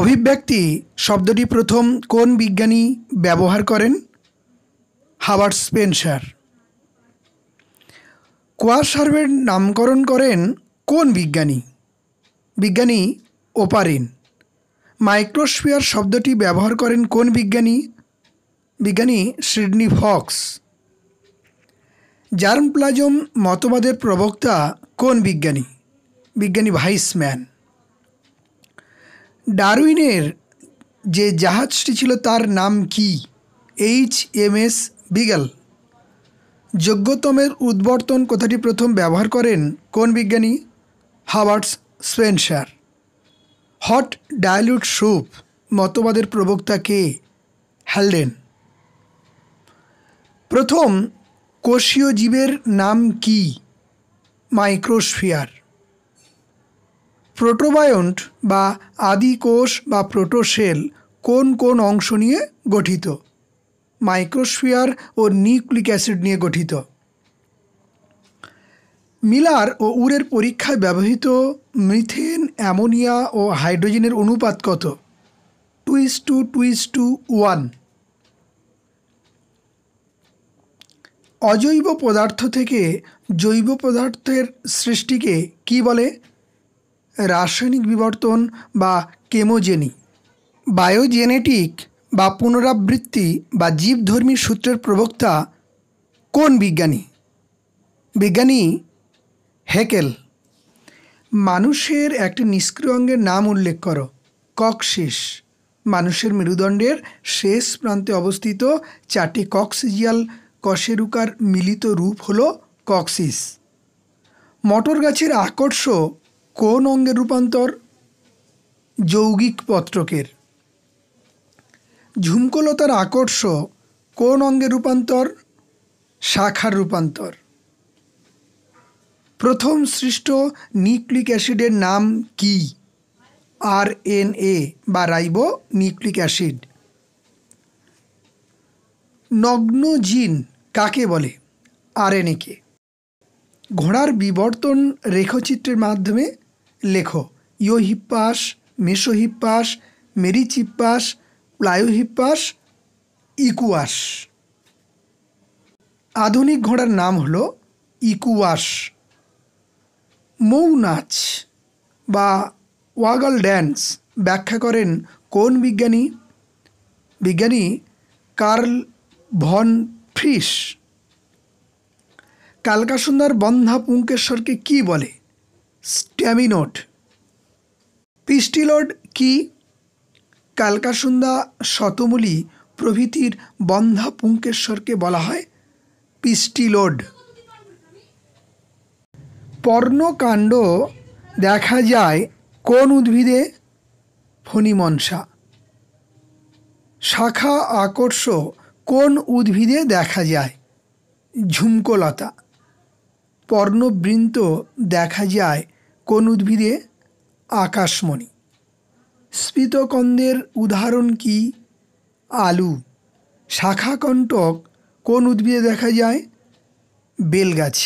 অভিব্যক্তি শব্দটি প্রথম কোন বিজ্ঞানী ব্যবহার করেন হাওয়ার্ড স্পেন্সার কোয়ার সার্ভের নামকরণ করেন কোন বিজ্ঞানী বিজ্ঞানী ওপারিন মাইক্রোস্ফিয়ার শব্দটি ব্যবহার করেন কোন বিজ্ঞানী বিজ্ঞানী সিডনি ফক্স জার্ম প্লাজম মতবাদের প্রবক্তা কোন বিজ্ঞানী বিজ্ঞানী ভাইসম্যান ডারউইনের যে জাহাজটি ছিল তার নাম কি এইচ এম এস বিগল যোগ্যতমের উদ্বর্তন কথাটি প্রথম ব্যবহার করেন কোন বিজ্ঞানী হাওয়ার্টস স্পেন্সার হট ডায়ালুট স্যুপ মতবাদের প্রবক্তা কে হ্যালডেন প্রথম কোষীয় জীবের নাম কি মাইক্রোস্ফিয়ার প্রোটোবায়ন্ট বা আদি কোষ বা প্রোটোসেল কোন কোন অংশ নিয়ে গঠিত মাইক্রোস্ফিয়ার ও নিউক্লিক অ্যাসিড নিয়ে গঠিত মিলার ও উরের পরীক্ষায় ব্যবহৃত মিথেন অ্যামোনিয়া ও হাইড্রোজেনের অনুপাত কত two is to two is to one অজৈব পদার্থ থেকে জৈব পদার্থের সৃষ্টিকে কি বলে রাসায়নিক বিবর্তন বা কেমোজেনি বায়োজেনেটিক বা পুনরাবৃত্তি বা জীবধর্মী সূত্রের প্রবক্তা কোন বিজ্ঞানী বিজ্ঞানী হেকেল মানুষের একটি নিষ্ক্রিয় অঙ্গের নাম উল্লেখ করো ককশেষ মানুষের মেরুদণ্ডের শেষ প্রান্তে অবস্থিত চারটি কক্সিজিয়াল কশেরুকার মিলিত রূপ হল কক্সিস মটর গাছের আকর্ষ কোন অঙ্গের রূপান্তর যৌগিক পত্রকের ঝুমকোলতার আকর্ষ কোন অঙ্গের রূপান্তর শাখার রূপান্তর প্রথম সৃষ্ট নিউক্লিক অ্যাসিডের নাম কি আর এন এ বা রাইবো নিউক্লিক অ্যাসিড নগ্ন জিন কাকে বলে আর এন কে ঘোড়ার বিবর্তন রেখচিত্রের মাধ্যমে লেখো ইয়োহিপাস মেসোহিপাস প্লায়ো প্লায়োহিপাস ইকুয়াস আধুনিক ঘোড়ার নাম হল ইকুয়াস মৌ নাচ বা ওয়াগল ড্যান্স ব্যাখ্যা করেন কোন বিজ্ঞানী বিজ্ঞানী কার্ল ভন ফ্রিস কালকাসুন্দর বন্ধা পুঙ্কেশ্বরকে কি বলে স্ট্যামিনোট পিস্টিলোড কি কালকাসুন্দা শতমূলী প্রভৃতির বন্ধা পুঙ্কেশ্বরকে বলা হয় পিস্টিলোড পর্ণকাণ্ড দেখা যায় কোন উদ্ভিদে ফণিমনসা শাখা আকর্ষ কোন উদ্ভিদে দেখা যায় ঝুমকোলতা পর্ণবৃন্ত দেখা যায় কোন উদ্ভিদে আকাশমণি স্ফীতকন্দের উদাহরণ কি আলু শাখাকণ্টক কোন উদ্ভিদে দেখা যায় বেলগাছ